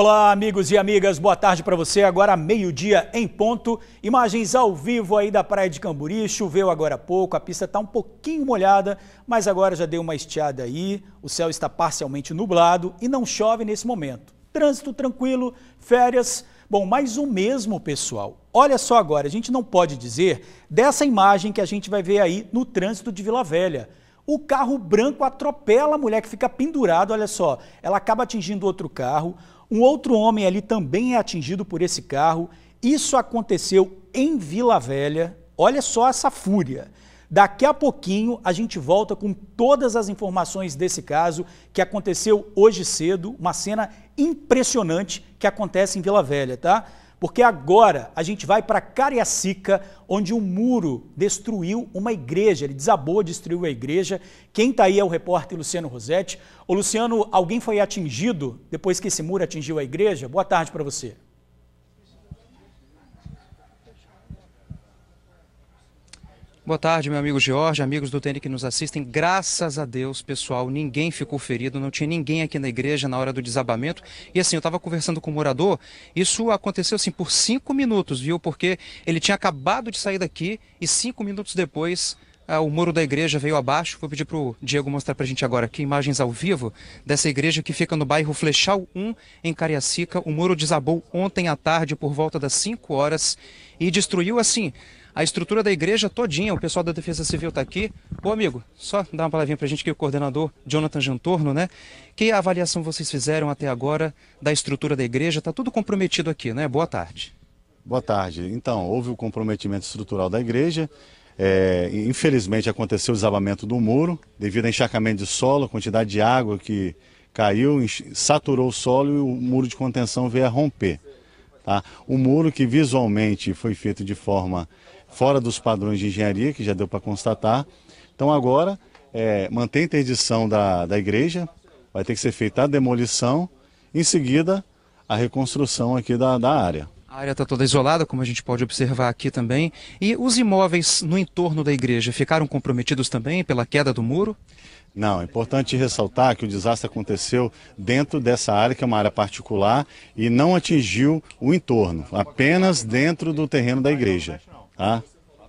Olá, amigos e amigas, boa tarde para você. Agora, meio-dia em ponto. Imagens ao vivo aí da Praia de Camburi. Choveu agora há pouco, a pista está um pouquinho molhada, mas agora já deu uma estiada aí. O céu está parcialmente nublado e não chove nesse momento. Trânsito tranquilo, férias. Bom, mais o mesmo, pessoal. Olha só agora, a gente não pode dizer dessa imagem que a gente vai ver aí no trânsito de Vila Velha o carro branco atropela a mulher que fica pendurada. olha só. Ela acaba atingindo outro carro. Um outro homem ali também é atingido por esse carro. Isso aconteceu em Vila Velha. Olha só essa fúria. Daqui a pouquinho a gente volta com todas as informações desse caso que aconteceu hoje cedo, uma cena impressionante que acontece em Vila Velha, tá? porque agora a gente vai para Cariacica, onde um muro destruiu uma igreja, ele desabou, destruiu a igreja. Quem está aí é o repórter Luciano Rosetti. Ô Luciano, alguém foi atingido depois que esse muro atingiu a igreja? Boa tarde para você. Boa tarde, meu amigo Jorge, amigos do TN que nos assistem. Graças a Deus, pessoal, ninguém ficou ferido, não tinha ninguém aqui na igreja na hora do desabamento. E assim, eu estava conversando com o morador, isso aconteceu assim por cinco minutos, viu? Porque ele tinha acabado de sair daqui e cinco minutos depois ah, o muro da igreja veio abaixo. Vou pedir para o Diego mostrar para a gente agora aqui imagens ao vivo dessa igreja que fica no bairro Flechal 1, em Cariacica. O muro desabou ontem à tarde por volta das 5 horas e destruiu, assim, a estrutura da igreja todinha, o pessoal da Defesa Civil está aqui. Ô amigo, só dar uma palavrinha para a gente que o coordenador Jonathan Jantorno, né? Que avaliação vocês fizeram até agora da estrutura da igreja? Está tudo comprometido aqui, né? Boa tarde. Boa tarde. Então, houve o comprometimento estrutural da igreja. É, infelizmente aconteceu o desabamento do muro devido a encharcamento de solo, a quantidade de água que caiu, saturou o solo e o muro de contenção veio a romper. Tá? O muro que visualmente foi feito de forma fora dos padrões de engenharia, que já deu para constatar. Então agora é, mantém a interdição da, da igreja, vai ter que ser feita a demolição, em seguida a reconstrução aqui da, da área. A área está toda isolada, como a gente pode observar aqui também. E os imóveis no entorno da igreja ficaram comprometidos também pela queda do muro? Não, é importante ressaltar que o desastre aconteceu dentro dessa área, que é uma área particular, e não atingiu o entorno, apenas dentro do terreno da igreja. Tá?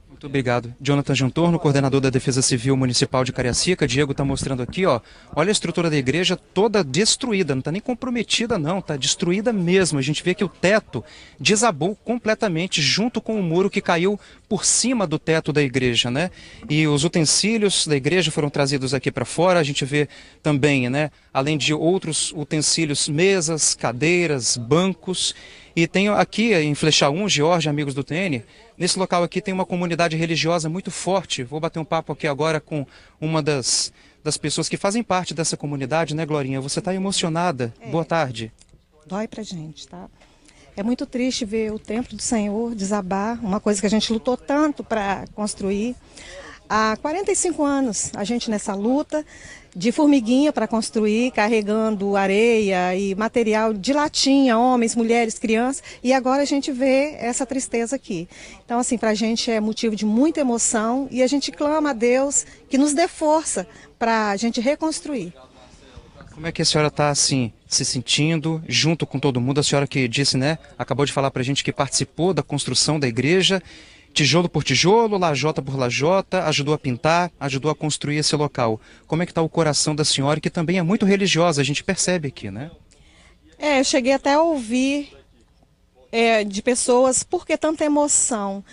Muito obrigado. Jonathan Jantorno, coordenador da Defesa Civil Municipal de Cariacica. Diego está mostrando aqui, ó. Olha a estrutura da igreja toda destruída, não está nem comprometida, não, está destruída mesmo. A gente vê que o teto desabou completamente junto com o muro que caiu por cima do teto da igreja, né? E os utensílios da igreja foram trazidos aqui para fora. A gente vê também, né? Além de outros utensílios, mesas, cadeiras, bancos. E tem aqui em Flecha 1, George, amigos do TN, nesse local aqui tem uma comunidade religiosa muito forte. Vou bater um papo aqui agora com uma das, das pessoas que fazem parte dessa comunidade, né, Glorinha? Você está emocionada. É. Boa tarde. Dói pra gente, tá? É muito triste ver o templo do Senhor desabar, uma coisa que a gente lutou tanto para construir. Há 45 anos a gente nessa luta de formiguinha para construir, carregando areia e material de latinha, homens, mulheres, crianças, e agora a gente vê essa tristeza aqui. Então, assim, para a gente é motivo de muita emoção e a gente clama a Deus que nos dê força para a gente reconstruir. Como é que a senhora está assim, se sentindo, junto com todo mundo? A senhora que disse, né? Acabou de falar para a gente que participou da construção da igreja, tijolo por tijolo, lajota por lajota, ajudou a pintar, ajudou a construir esse local. Como é que está o coração da senhora, que também é muito religiosa, a gente percebe aqui, né? É, eu cheguei até a ouvir é, de pessoas, por que tanta emoção?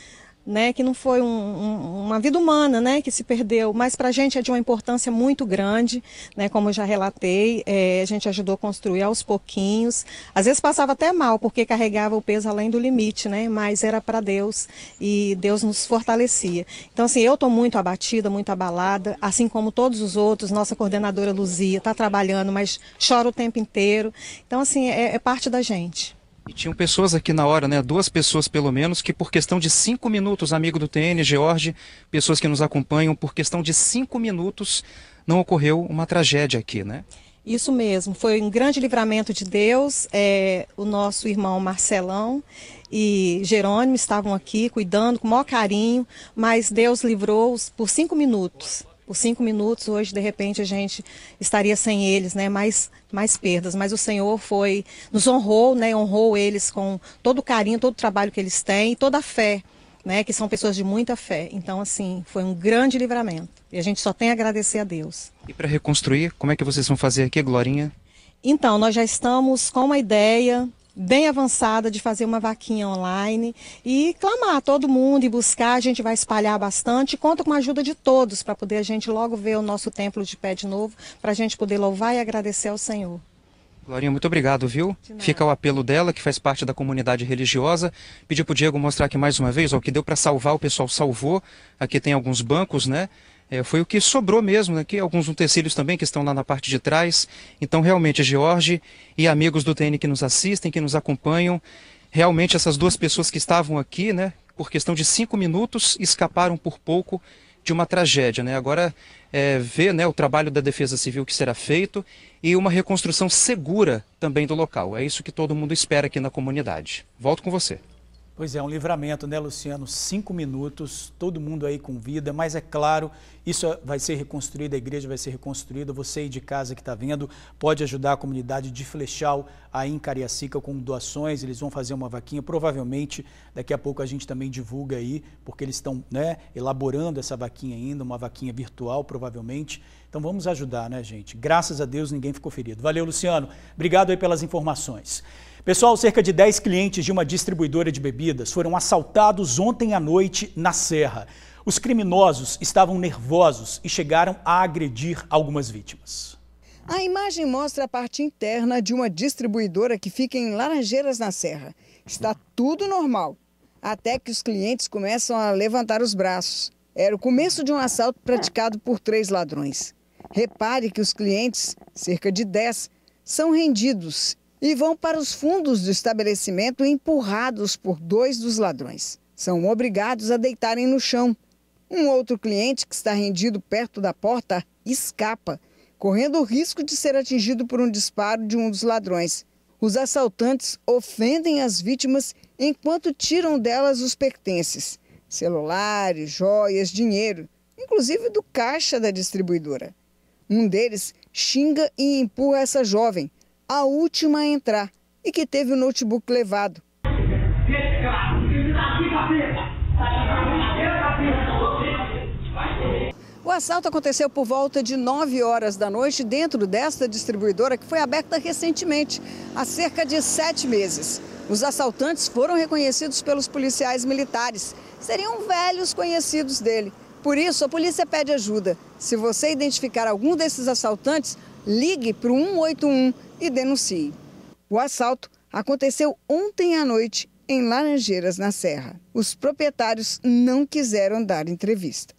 né, que não foi um, um, uma vida humana, né, que se perdeu, mas para a gente é de uma importância muito grande, né, como eu já relatei, é, a gente ajudou a construir aos pouquinhos, às vezes passava até mal, porque carregava o peso além do limite, né, mas era para Deus e Deus nos fortalecia. Então, assim, eu estou muito abatida, muito abalada, assim como todos os outros, nossa coordenadora Luzia está trabalhando, mas chora o tempo inteiro, então, assim, é, é parte da gente. E tinham pessoas aqui na hora, né? Duas pessoas pelo menos, que por questão de cinco minutos, amigo do TN, George, pessoas que nos acompanham, por questão de cinco minutos, não ocorreu uma tragédia aqui, né? Isso mesmo, foi um grande livramento de Deus. É, o nosso irmão Marcelão e Jerônimo estavam aqui cuidando com o maior carinho, mas Deus livrou-os por cinco minutos. Os cinco minutos, hoje, de repente, a gente estaria sem eles, né? Mais, mais perdas. Mas o Senhor foi, nos honrou, né? Honrou eles com todo o carinho, todo o trabalho que eles têm, toda a fé. Né, que são pessoas de muita fé. Então, assim, foi um grande livramento. E a gente só tem a agradecer a Deus. E para reconstruir, como é que vocês vão fazer aqui, Glorinha? Então, nós já estamos com uma ideia bem avançada de fazer uma vaquinha online e clamar todo mundo e buscar. A gente vai espalhar bastante. Conta com a ajuda de todos para poder a gente logo ver o nosso templo de pé de novo, para a gente poder louvar e agradecer ao Senhor. Glorinha, muito obrigado, viu? Fica o apelo dela, que faz parte da comunidade religiosa. Pedi para o Diego mostrar aqui mais uma vez, ó, o que deu para salvar, o pessoal salvou. Aqui tem alguns bancos, né? É, foi o que sobrou mesmo aqui, né, alguns utensílios também que estão lá na parte de trás. Então, realmente, George e amigos do TN que nos assistem, que nos acompanham, realmente essas duas pessoas que estavam aqui, né, por questão de cinco minutos, escaparam por pouco de uma tragédia. Né? Agora, é, ver né, o trabalho da Defesa Civil que será feito e uma reconstrução segura também do local. É isso que todo mundo espera aqui na comunidade. Volto com você. Pois é, um livramento, né, Luciano? Cinco minutos, todo mundo aí com vida, mas é claro, isso vai ser reconstruído, a igreja vai ser reconstruída. Você aí de casa que está vendo pode ajudar a comunidade de Flechal aí em Cariacica com doações. Eles vão fazer uma vaquinha, provavelmente daqui a pouco a gente também divulga aí, porque eles estão né, elaborando essa vaquinha ainda, uma vaquinha virtual, provavelmente. Então vamos ajudar, né, gente? Graças a Deus ninguém ficou ferido. Valeu, Luciano. Obrigado aí pelas informações. Pessoal, cerca de 10 clientes de uma distribuidora de bebidas foram assaltados ontem à noite na Serra. Os criminosos estavam nervosos e chegaram a agredir algumas vítimas. A imagem mostra a parte interna de uma distribuidora que fica em Laranjeiras na Serra. Está tudo normal, até que os clientes começam a levantar os braços. Era o começo de um assalto praticado por três ladrões. Repare que os clientes, cerca de 10, são rendidos e vão para os fundos do estabelecimento empurrados por dois dos ladrões. São obrigados a deitarem no chão. Um outro cliente que está rendido perto da porta escapa, correndo o risco de ser atingido por um disparo de um dos ladrões. Os assaltantes ofendem as vítimas enquanto tiram delas os pertences: celulares, joias, dinheiro, inclusive do caixa da distribuidora. Um deles xinga e empurra essa jovem, a última a entrar e que teve o notebook levado. O assalto aconteceu por volta de 9 horas da noite dentro desta distribuidora que foi aberta recentemente, há cerca de sete meses. Os assaltantes foram reconhecidos pelos policiais militares. Seriam velhos conhecidos dele. Por isso, a polícia pede ajuda. Se você identificar algum desses assaltantes, ligue para o 181 e denuncie. O assalto aconteceu ontem à noite em Laranjeiras, na Serra. Os proprietários não quiseram dar entrevista.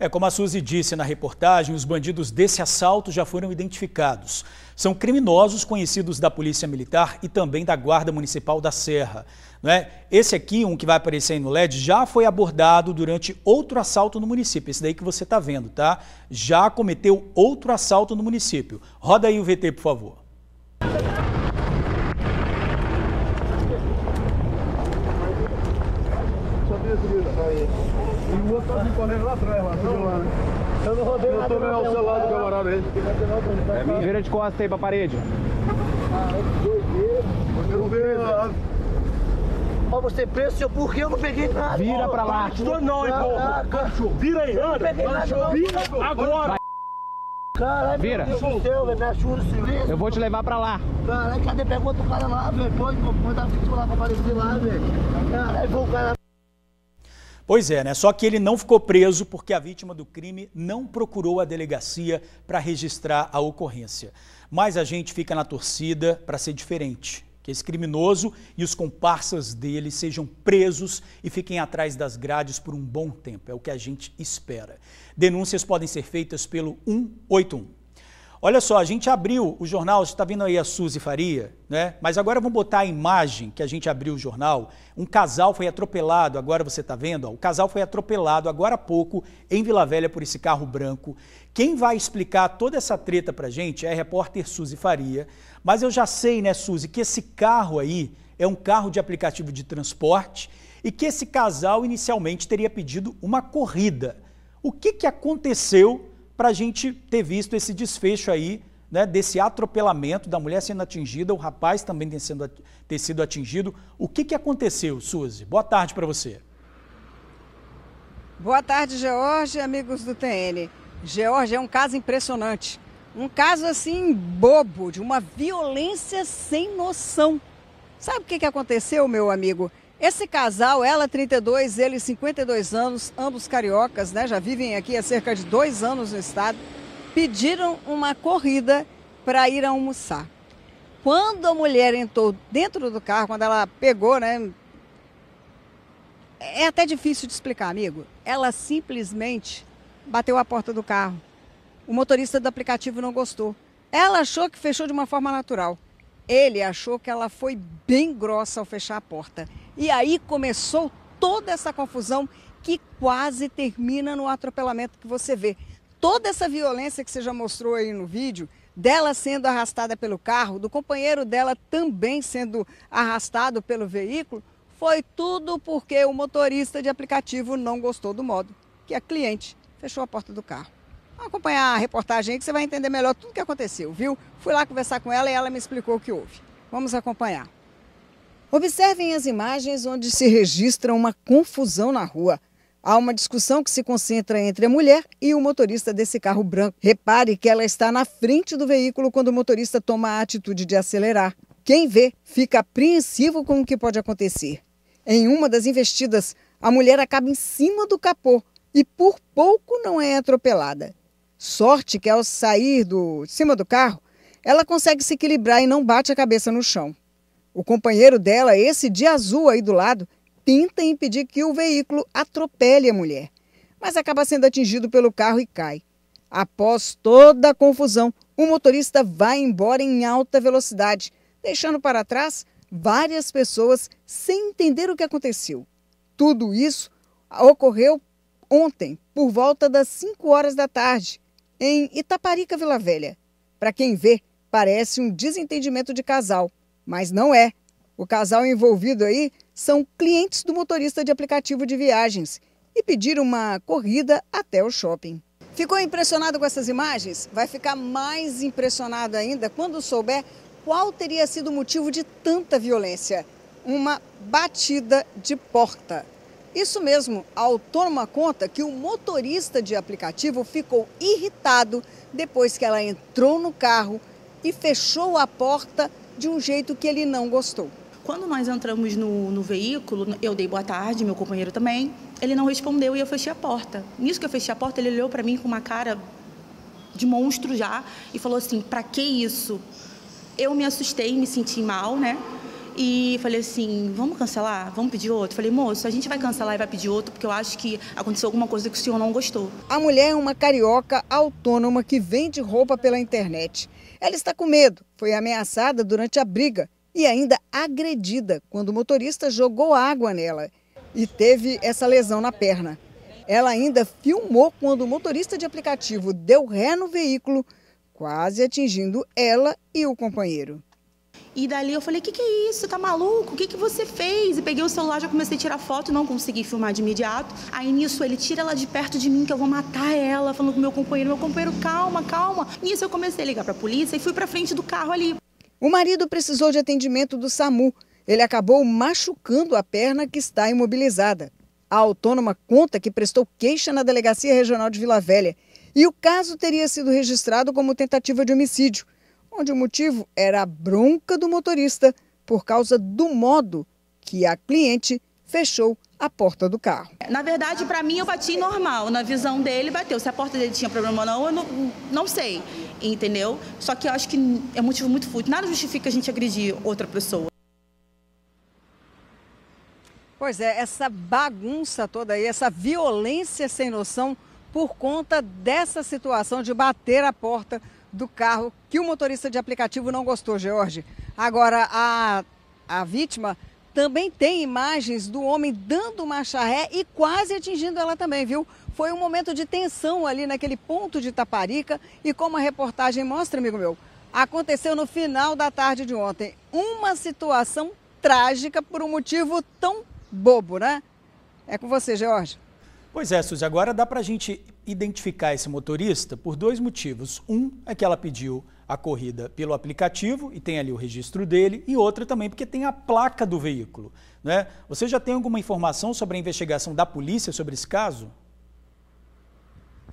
É como a Suzy disse na reportagem, os bandidos desse assalto já foram identificados. São criminosos conhecidos da Polícia Militar e também da Guarda Municipal da Serra. é? Esse aqui, um que vai aparecer aí no LED, já foi abordado durante outro assalto no município. Esse daí que você está vendo, tá? Já cometeu outro assalto no município. Roda aí o VT, por favor. E o outro tá correndo lá atrás, lá, lá, tá né? Eu não rodei Meu túnel é o celular do camarada aí. É minha. Vira de costa aí pra parede. Ah, doideira. Eu não vejo nada. Ó, você preso, senhor, por que eu não peguei nada? Vira pra lá. Não, não, hein, porra. Ah, ah, vira aí, anda. Não Vira agora. Caralho, Vira. meu Deus do céu, velho, me ajuda Eu vou te levar pra lá. Caralho, cadê? Pega outro cara lá, velho. Pode mandar fixo lá pra aparecer lá, velho. Caralho, vou o cara Pois é, né? Só que ele não ficou preso porque a vítima do crime não procurou a delegacia para registrar a ocorrência. Mas a gente fica na torcida para ser diferente. Que esse criminoso e os comparsas dele sejam presos e fiquem atrás das grades por um bom tempo. É o que a gente espera. Denúncias podem ser feitas pelo 181. Olha só, a gente abriu o jornal, você está vendo aí a Suzy Faria, né? Mas agora vamos botar a imagem que a gente abriu o jornal. Um casal foi atropelado, agora você está vendo, ó, o casal foi atropelado agora há pouco em Vila Velha por esse carro branco. Quem vai explicar toda essa treta para a gente é a repórter Suzy Faria. Mas eu já sei, né, Suzy, que esse carro aí é um carro de aplicativo de transporte e que esse casal inicialmente teria pedido uma corrida. O que, que aconteceu para a gente ter visto esse desfecho aí né, desse atropelamento da mulher sendo atingida, o rapaz também ter, sendo, ter sido atingido. O que, que aconteceu, Suzy? Boa tarde para você. Boa tarde, George, amigos do TN. George, é um caso impressionante. Um caso assim bobo, de uma violência sem noção. Sabe o que, que aconteceu, meu amigo? Esse casal, ela 32, ele 52 anos, ambos cariocas, né? Já vivem aqui há cerca de dois anos no estado. Pediram uma corrida para ir almoçar. Quando a mulher entrou dentro do carro, quando ela pegou, né? É até difícil de explicar, amigo. Ela simplesmente bateu a porta do carro. O motorista do aplicativo não gostou. Ela achou que fechou de uma forma natural. Ele achou que ela foi bem grossa ao fechar a porta. E aí começou toda essa confusão que quase termina no atropelamento que você vê. Toda essa violência que você já mostrou aí no vídeo, dela sendo arrastada pelo carro, do companheiro dela também sendo arrastado pelo veículo, foi tudo porque o motorista de aplicativo não gostou do modo que a cliente fechou a porta do carro acompanhar a reportagem aí que você vai entender melhor tudo o que aconteceu, viu? Fui lá conversar com ela e ela me explicou o que houve. Vamos acompanhar. Observem as imagens onde se registra uma confusão na rua. Há uma discussão que se concentra entre a mulher e o motorista desse carro branco. Repare que ela está na frente do veículo quando o motorista toma a atitude de acelerar. Quem vê fica apreensivo com o que pode acontecer. Em uma das investidas, a mulher acaba em cima do capô e por pouco não é atropelada. Sorte que ao sair do de cima do carro, ela consegue se equilibrar e não bate a cabeça no chão. O companheiro dela, esse de azul aí do lado, tenta impedir que o veículo atropele a mulher, mas acaba sendo atingido pelo carro e cai. Após toda a confusão, o motorista vai embora em alta velocidade, deixando para trás várias pessoas sem entender o que aconteceu. Tudo isso ocorreu ontem, por volta das 5 horas da tarde, em Itaparica, Vila Velha. Para quem vê, parece um desentendimento de casal, mas não é. O casal envolvido aí são clientes do motorista de aplicativo de viagens e pediram uma corrida até o shopping. Ficou impressionado com essas imagens? Vai ficar mais impressionado ainda quando souber qual teria sido o motivo de tanta violência. Uma batida de porta. Isso mesmo, a autônoma conta que o motorista de aplicativo ficou irritado depois que ela entrou no carro e fechou a porta de um jeito que ele não gostou. Quando nós entramos no, no, veículo, eu dei boa tarde, meu companheiro também, ele não respondeu e eu fechei a porta. Nisso que eu fechei a porta, ele olhou para mim com uma cara de monstro já e falou assim: "Para que isso?" Eu me assustei, me senti mal, né? e falei assim: vamos cancelar? Vamos pedir outro? Falei, moço, a gente vai cancelar e vai pedir outro porque eu acho que aconteceu alguma coisa que o senhor não gostou. A mulher é uma carioca autônoma que vende roupa pela internet. Ela está com medo, foi ameaçada durante a briga e ainda agredida quando o motorista jogou água nela e teve essa lesão na perna. Ela ainda filmou quando o motorista de aplicativo deu ré no veículo, quase atingindo ela e o companheiro. E dali eu falei: "Que que é isso? tá maluco? O que que você fez?" E peguei o celular, já comecei a tirar foto, não consegui filmar de imediato. Aí nisso ele tira ela de perto de mim que eu vou matar ela, falando com meu companheiro, meu companheiro, calma, calma. Nisso eu comecei a ligar para a polícia e fui para frente do carro ali. O marido precisou de atendimento do SAMU. Ele acabou machucando a perna que está imobilizada. A autônoma conta que prestou queixa na Delegacia Regional de Vila Velha e o caso teria sido registrado como tentativa de homicídio onde o motivo era a bronca do motorista por causa do modo que a cliente fechou a porta do carro. Na verdade, para mim, eu bati normal. Na visão dele, bateu. Se a porta dele tinha problema ou não, eu não, não sei, entendeu? Só que eu acho que é um motivo muito fútil. Nada justifica a gente agredir outra pessoa. Pois é, essa bagunça toda aí, essa violência sem noção por conta dessa situação de bater a porta do carro que o motorista de aplicativo não gostou, George. Agora, a, a vítima também tem imagens do homem dando uma charré e quase atingindo ela também, viu? Foi um momento de tensão ali naquele ponto de Taparica e como a reportagem mostra, amigo meu, aconteceu no final da tarde de ontem. Uma situação trágica por um motivo tão bobo, né? É com você, Jorge. Pois é, Suzy, agora dá pra gente identificar esse motorista por dois motivos. Um é que ela pediu a corrida pelo aplicativo e tem ali o registro dele, e outra também porque tem a placa do veículo. Né? Você já tem alguma informação sobre a investigação da polícia sobre esse caso?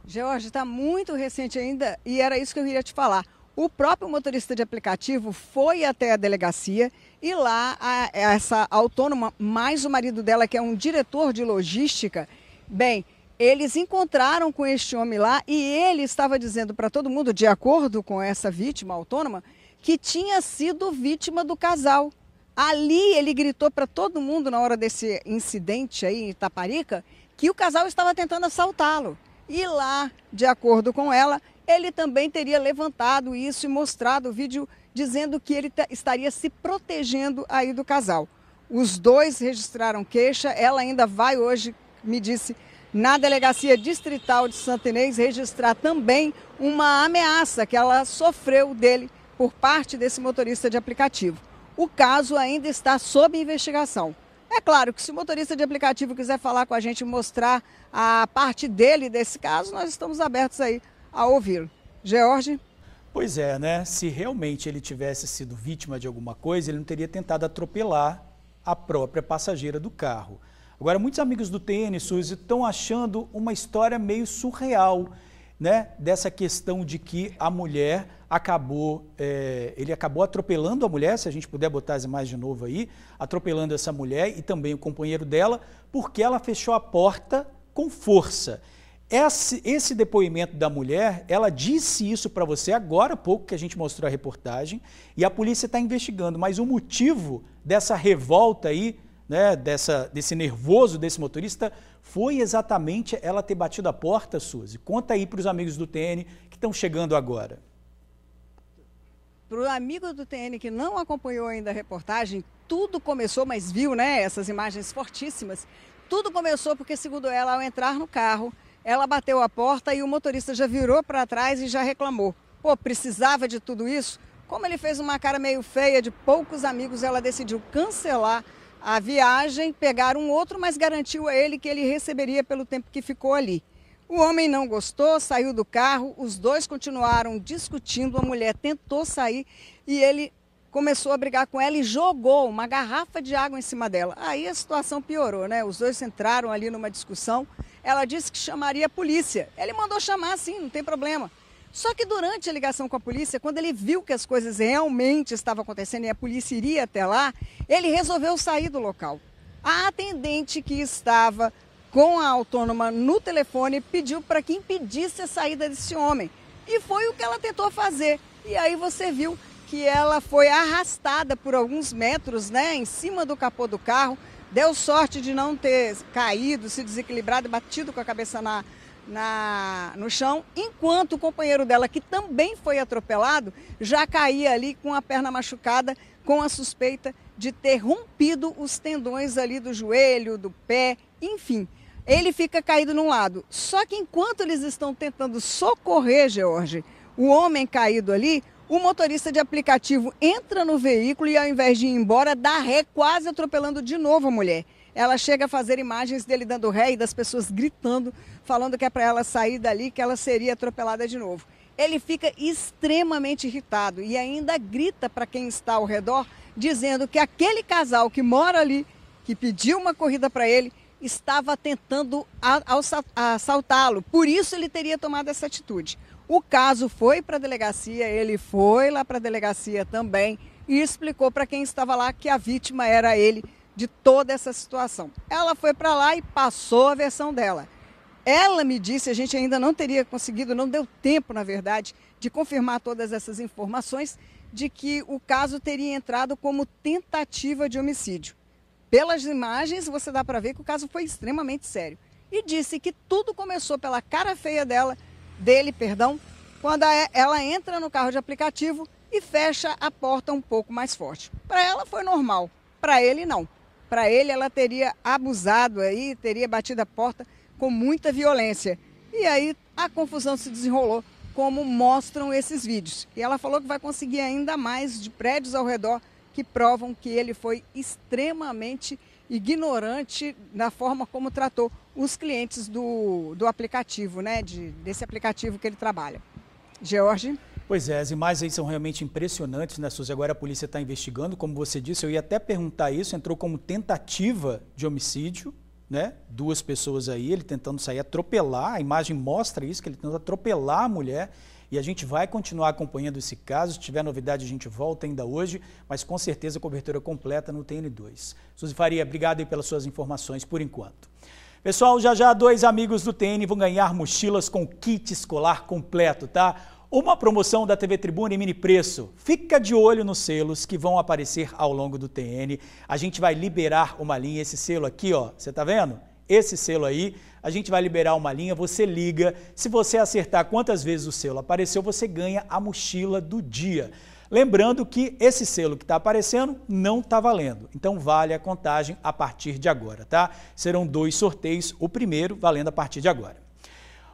George, está muito recente ainda e era isso que eu queria te falar. O próprio motorista de aplicativo foi até a delegacia e lá a, essa autônoma, mais o marido dela, que é um diretor de logística, bem, eles encontraram com este homem lá e ele estava dizendo para todo mundo, de acordo com essa vítima autônoma, que tinha sido vítima do casal. Ali ele gritou para todo mundo na hora desse incidente aí em Itaparica que o casal estava tentando assaltá-lo. E lá, de acordo com ela, ele também teria levantado isso e mostrado o vídeo dizendo que ele estaria se protegendo aí do casal. Os dois registraram queixa, ela ainda vai hoje, me disse, na Delegacia Distrital de Santa Inês registrar também uma ameaça que ela sofreu dele por parte desse motorista de aplicativo. O caso ainda está sob investigação. É claro que se o motorista de aplicativo quiser falar com a gente e mostrar a parte dele desse caso, nós estamos abertos aí a ouvir. George? Pois é, né? Se realmente ele tivesse sido vítima de alguma coisa, ele não teria tentado atropelar a própria passageira do carro. Agora, muitos amigos do TN, Suzy, estão achando uma história meio surreal, né? Dessa questão de que a mulher acabou, é, ele acabou atropelando a mulher, se a gente puder botar as imagens de novo aí, atropelando essa mulher e também o companheiro dela, porque ela fechou a porta com força. Esse, esse, depoimento da mulher, ela disse isso para você agora há pouco que a gente mostrou a reportagem e a polícia está investigando, mas o motivo dessa revolta aí né, dessa, desse nervoso desse motorista foi exatamente ela ter batido a porta, Suzy. Conta aí para os amigos do TN que estão chegando agora. Para o amigo do TN que não acompanhou ainda a reportagem, tudo começou, mas viu né, essas imagens fortíssimas. Tudo começou porque, segundo ela, ao entrar no carro, ela bateu a porta e o motorista já virou para trás e já reclamou. Pô, precisava de tudo isso? Como ele fez uma cara meio feia de poucos amigos, ela decidiu cancelar a viagem, pegar um outro, mas garantiu a ele que ele receberia pelo tempo que ficou ali. O homem não gostou, saiu do carro, os dois continuaram discutindo, a mulher tentou sair e ele começou a brigar com ela e jogou uma garrafa de água em cima dela. Aí a situação piorou, né? Os dois entraram ali numa discussão. Ela disse que chamaria a polícia. Ele mandou chamar sim, não tem problema. Só que durante a ligação com a polícia, quando ele viu que as coisas realmente estavam acontecendo e a polícia iria até lá, ele resolveu sair do local. A atendente que estava com a autônoma no telefone pediu para que impedisse a saída desse homem. E foi o que ela tentou fazer. E aí você viu que ela foi arrastada por alguns metros, né, em cima do capô do carro. Deu sorte de não ter caído, se desequilibrado, e batido com a cabeça na, na, no chão, enquanto o companheiro dela, que também foi atropelado, já caía ali com a perna machucada, com a suspeita de ter rompido os tendões ali do joelho, do pé, enfim. Ele fica caído num lado. Só que enquanto eles estão tentando socorrer George, o homem caído ali, o motorista de aplicativo entra no veículo e, ao invés de ir embora, dá ré, quase atropelando de novo a mulher ela chega a fazer imagens dele dando ré e das pessoas gritando, falando que é para ela sair dali, que ela seria atropelada de novo. Ele fica extremamente irritado e ainda grita para quem está ao redor, dizendo que aquele casal que mora ali, que pediu uma corrida para ele, estava tentando assaltá-lo. Por isso ele teria tomado essa atitude. O caso foi para a delegacia, ele foi lá para a delegacia também e explicou para quem estava lá que a vítima era ele de toda essa situação. Ela foi para lá e passou a versão dela. Ela me disse, a gente ainda não teria conseguido, não deu tempo, na verdade, de confirmar todas essas informações, de que o caso teria entrado como tentativa de homicídio. Pelas imagens, você dá para ver que o caso foi extremamente sério. E disse que tudo começou pela cara feia dela, dele, perdão, quando ela entra no carro de aplicativo e fecha a porta um pouco mais forte. Para ela foi normal, para ele não. Para ele, ela teria abusado aí, teria batido a porta com muita violência. E aí a confusão se desenrolou, como mostram esses vídeos. E ela falou que vai conseguir ainda mais de prédios ao redor que provam que ele foi extremamente ignorante na forma como tratou os clientes do, do aplicativo, né? De, desse aplicativo que ele trabalha. George? Pois é, as imagens aí são realmente impressionantes, né, Suzy? Agora a polícia está investigando, como você disse, eu ia até perguntar isso, entrou como tentativa de homicídio, né? Duas pessoas aí, ele tentando sair atropelar, a imagem mostra isso, que ele tenta atropelar a mulher. E a gente vai continuar acompanhando esse caso. Se tiver novidade, a gente volta ainda hoje, mas com certeza cobertura completa no TN2. Suzy Faria, obrigado aí pelas suas informações por enquanto. Pessoal, já já dois amigos do TN vão ganhar mochilas com kit escolar completo, tá? Uma promoção da TV Tribuna em Mini Preço. Fica de olho nos selos que vão aparecer ao longo do TN. A gente vai liberar uma linha, esse selo aqui, ó, você tá vendo? Esse selo aí, a gente vai liberar uma linha, você liga. Se você acertar quantas vezes o selo apareceu, você ganha a mochila do dia. Lembrando que esse selo que está aparecendo não está valendo, então vale a contagem a partir de agora, tá? Serão dois sorteios, o primeiro valendo a partir de agora.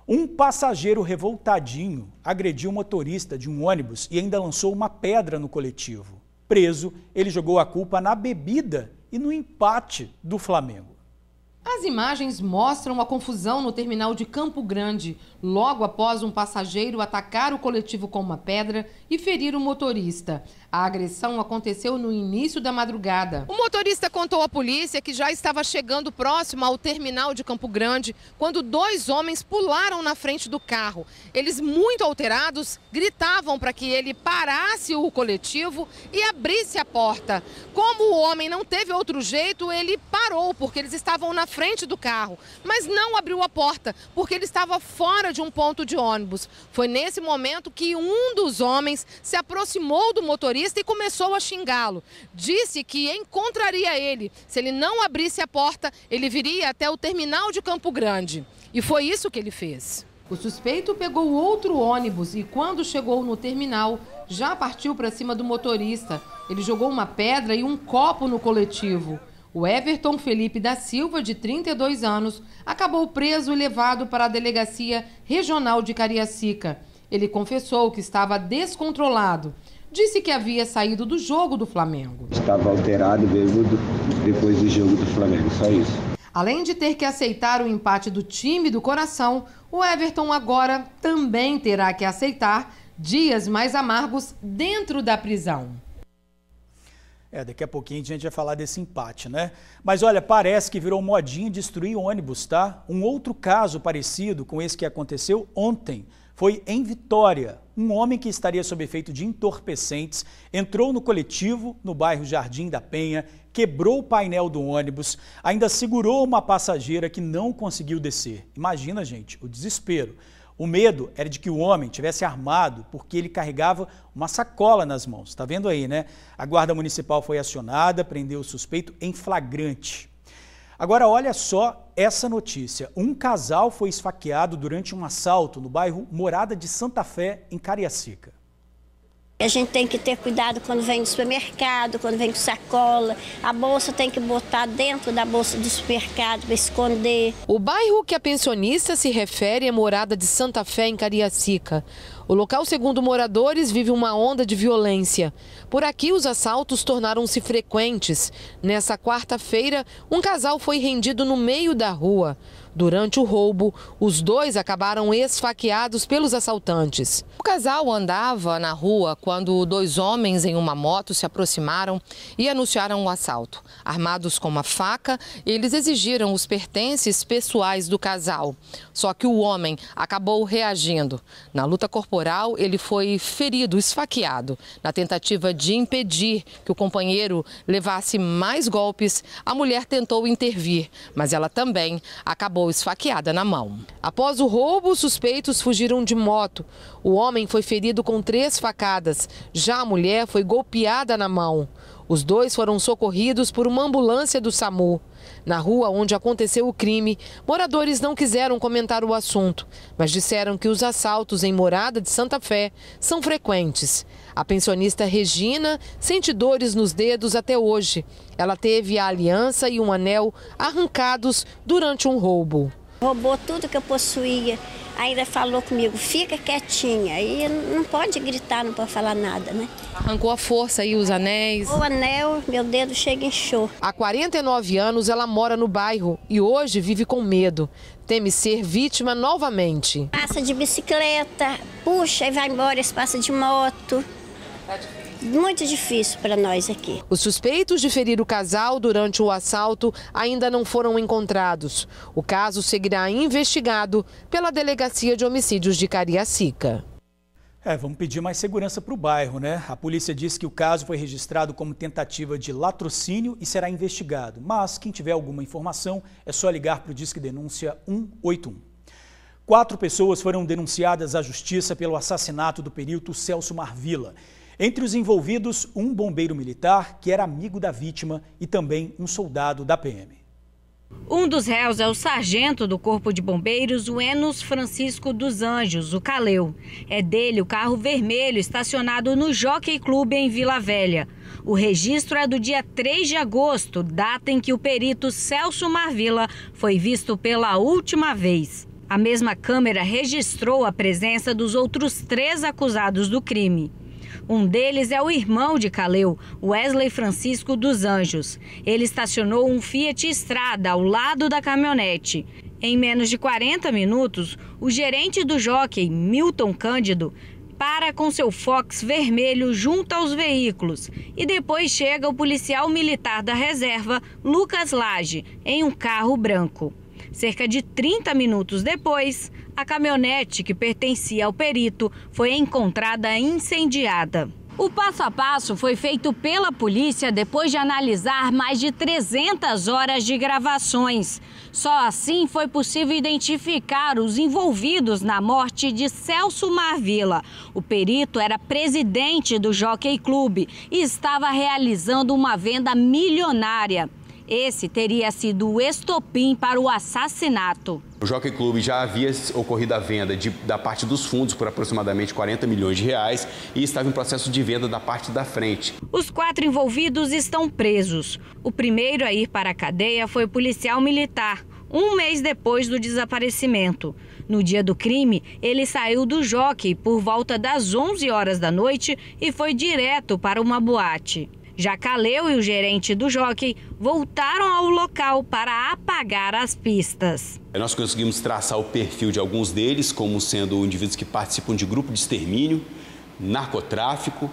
Um passageiro revoltadinho agrediu o motorista de um ônibus e ainda lançou uma pedra no coletivo. Preso, ele jogou a culpa na bebida e no empate do Flamengo. As imagens mostram a confusão no terminal de Campo Grande logo após um passageiro atacar o coletivo com uma pedra e ferir o motorista. A agressão aconteceu no início da madrugada. O motorista contou à polícia que já estava chegando próximo ao terminal de Campo Grande quando dois homens pularam na frente do carro. Eles, muito alterados, gritavam para que ele parasse o coletivo e abrisse a porta. Como o homem não teve outro jeito, ele parou porque eles estavam na frente do carro, mas não abriu a porta porque ele estava fora de um ponto de ônibus. Foi nesse momento que um dos homens se aproximou do motorista e começou a xingá-lo. Disse que encontraria ele. Se ele não abrisse a porta, ele viria até o terminal de Campo Grande. E foi isso que ele fez. O suspeito pegou outro ônibus e, quando chegou no terminal, já partiu para cima do motorista. Ele jogou uma pedra e um copo no coletivo. O Everton Felipe da Silva, de 32 anos, acabou preso e levado para a Delegacia Regional de Cariacica. Ele confessou que estava descontrolado. Disse que havia saído do jogo do Flamengo. Estava alterado, bêbado, depois do jogo do Flamengo, só isso. Além de ter que aceitar o empate do time do coração, o Everton agora também terá que aceitar dias mais amargos dentro da prisão. É, daqui a pouquinho a gente vai falar desse empate, né? Mas olha, parece que virou modinha destruir ônibus, tá? Um outro caso parecido com esse que aconteceu ontem foi em Vitória. Um homem que estaria sob efeito de entorpecentes entrou no coletivo no bairro Jardim da Penha, quebrou o painel do ônibus, ainda segurou uma passageira que não conseguiu descer. Imagina, gente, o desespero. O medo era de que o homem tivesse armado, porque ele carregava uma sacola nas mãos. Está vendo aí, né? A guarda municipal foi acionada, prendeu o suspeito em flagrante. Agora olha só essa notícia. Um casal foi esfaqueado durante um assalto no bairro Morada de Santa Fé, em Cariacica. A gente tem que ter cuidado quando vem do supermercado, quando vem com sacola. A bolsa tem que botar dentro da bolsa do supermercado para esconder. O bairro que a pensionista se refere é morada de Santa Fé, em Cariacica. O local, segundo moradores, vive uma onda de violência. Por aqui, os assaltos tornaram-se frequentes. Nessa quarta-feira, um casal foi rendido no meio da rua. Durante o roubo, os dois acabaram esfaqueados pelos assaltantes. O casal andava na rua quando dois homens em uma moto se aproximaram e anunciaram o assalto. Armados com uma faca, eles exigiram os pertences pessoais do casal. Só que o homem acabou reagindo. Na luta corporal, ele foi ferido, esfaqueado. Na tentativa de impedir que o companheiro levasse mais golpes, a mulher tentou intervir, mas ela também acabou acabou esfaqueada na mão. Após o roubo, os suspeitos fugiram de moto. O homem foi ferido com três facadas, já a mulher foi golpeada na mão. Os dois foram socorridos por uma ambulância do SAMU. Na rua onde aconteceu o crime, moradores não quiseram comentar o assunto, mas disseram que os assaltos em Morada de Santa Fé são frequentes. A pensionista Regina sente dores nos dedos até hoje. Ela teve a aliança e um anel arrancados durante um roubo. Roubou tudo que eu possuía. Ainda falou comigo, fica quietinha. Aí não pode gritar, não pode falar nada, né? Arrancou a força aí os anéis. O anel, meu dedo chega e inchou. Há 49 anos ela mora no bairro e hoje vive com medo. Teme ser vítima novamente. Passa de bicicleta, puxa e vai embora, passa de moto. Tá difícil muito difícil para nós aqui. Os suspeitos de ferir o casal durante o assalto ainda não foram encontrados. O caso seguirá investigado pela Delegacia de Homicídios de Cariacica. É, vamos pedir mais segurança para o bairro, né? A polícia diz que o caso foi registrado como tentativa de latrocínio e será investigado. Mas quem tiver alguma informação é só ligar para o Disque Denúncia 181. Quatro pessoas foram denunciadas à justiça pelo assassinato do perito Celso Marvila. Entre os envolvidos, um bombeiro militar que era amigo da vítima e também um soldado da PM. Um dos réus é o sargento do Corpo de Bombeiros, o Enos Francisco dos Anjos, o Caleu. É dele o carro vermelho estacionado no Jockey Clube em Vila Velha. O registro é do dia 3 de agosto, data em que o perito Celso Marvila foi visto pela última vez. A mesma câmera registrou a presença dos outros três acusados do crime. Um deles é o irmão de Caleu, Wesley Francisco dos Anjos. Ele estacionou um Fiat Estrada ao lado da caminhonete. Em menos de 40 minutos, o gerente do jockey, Milton Cândido, para com seu Fox vermelho junto aos veículos e depois chega o policial militar da reserva, Lucas Lage, em um carro branco. Cerca de 30 minutos depois, a caminhonete que pertencia ao perito foi encontrada incendiada. O passo a passo foi feito pela polícia depois de analisar mais de 300 horas de gravações. Só assim foi possível identificar os envolvidos na morte de Celso Marvila. O perito era presidente do Jockey Club e estava realizando uma venda milionária. Esse teria sido o estopim para o assassinato. O Jockey Club já havia ocorrido a venda de, da parte dos fundos por aproximadamente 40 milhões de reais e estava em processo de venda da parte da frente. Os quatro envolvidos estão presos. O primeiro a ir para a cadeia foi o policial militar, um mês depois do desaparecimento. No dia do crime, ele saiu do jockey por volta das 11 horas da noite e foi direto para uma boate. Já Caleu e o gerente do jockey voltaram ao local para apagar as pistas. É, nós conseguimos traçar o perfil de alguns deles, como sendo indivíduos que participam de grupo de extermínio, narcotráfico.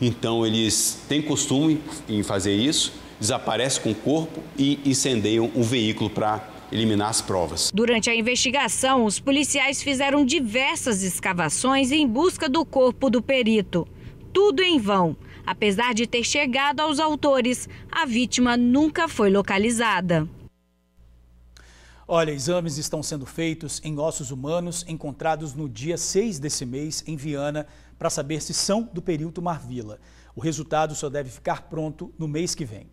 Então, eles têm costume em fazer isso, desaparecem com o corpo e incendeiam o veículo para eliminar as provas. Durante a investigação, os policiais fizeram diversas escavações em busca do corpo do perito. Tudo em vão. Apesar de ter chegado aos autores, a vítima nunca foi localizada. Olha, exames estão sendo feitos em ossos humanos encontrados no dia 6 desse mês em Viana para saber se são do período Marvila. O resultado só deve ficar pronto no mês que vem.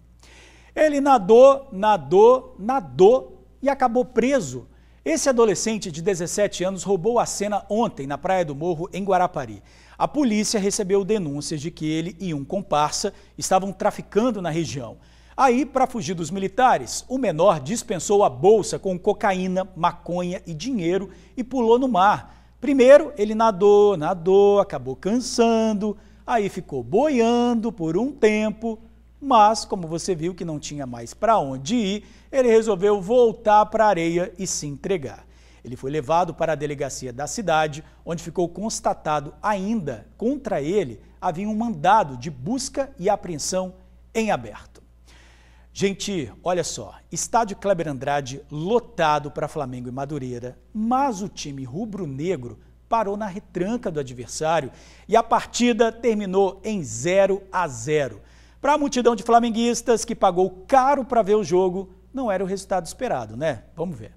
Ele nadou, nadou, nadou e acabou preso. Esse adolescente de 17 anos roubou a cena ontem na Praia do Morro, em Guarapari. A polícia recebeu denúncias de que ele e um comparsa estavam traficando na região. Aí, para fugir dos militares, o menor dispensou a bolsa com cocaína, maconha e dinheiro e pulou no mar. Primeiro, ele nadou, nadou, acabou cansando, aí ficou boiando por um tempo, mas como você viu que não tinha mais para onde ir, ele resolveu voltar para a areia e se entregar. Ele foi levado para a delegacia da cidade, onde ficou constatado ainda contra ele havia um mandado de busca e apreensão em aberto. Gente, olha só, estádio Kleber Andrade lotado para Flamengo e Madureira, mas o time rubro-negro parou na retranca do adversário e a partida terminou em 0 a 0. Para a multidão de flamenguistas que pagou caro para ver o jogo, não era o resultado esperado, né? Vamos ver.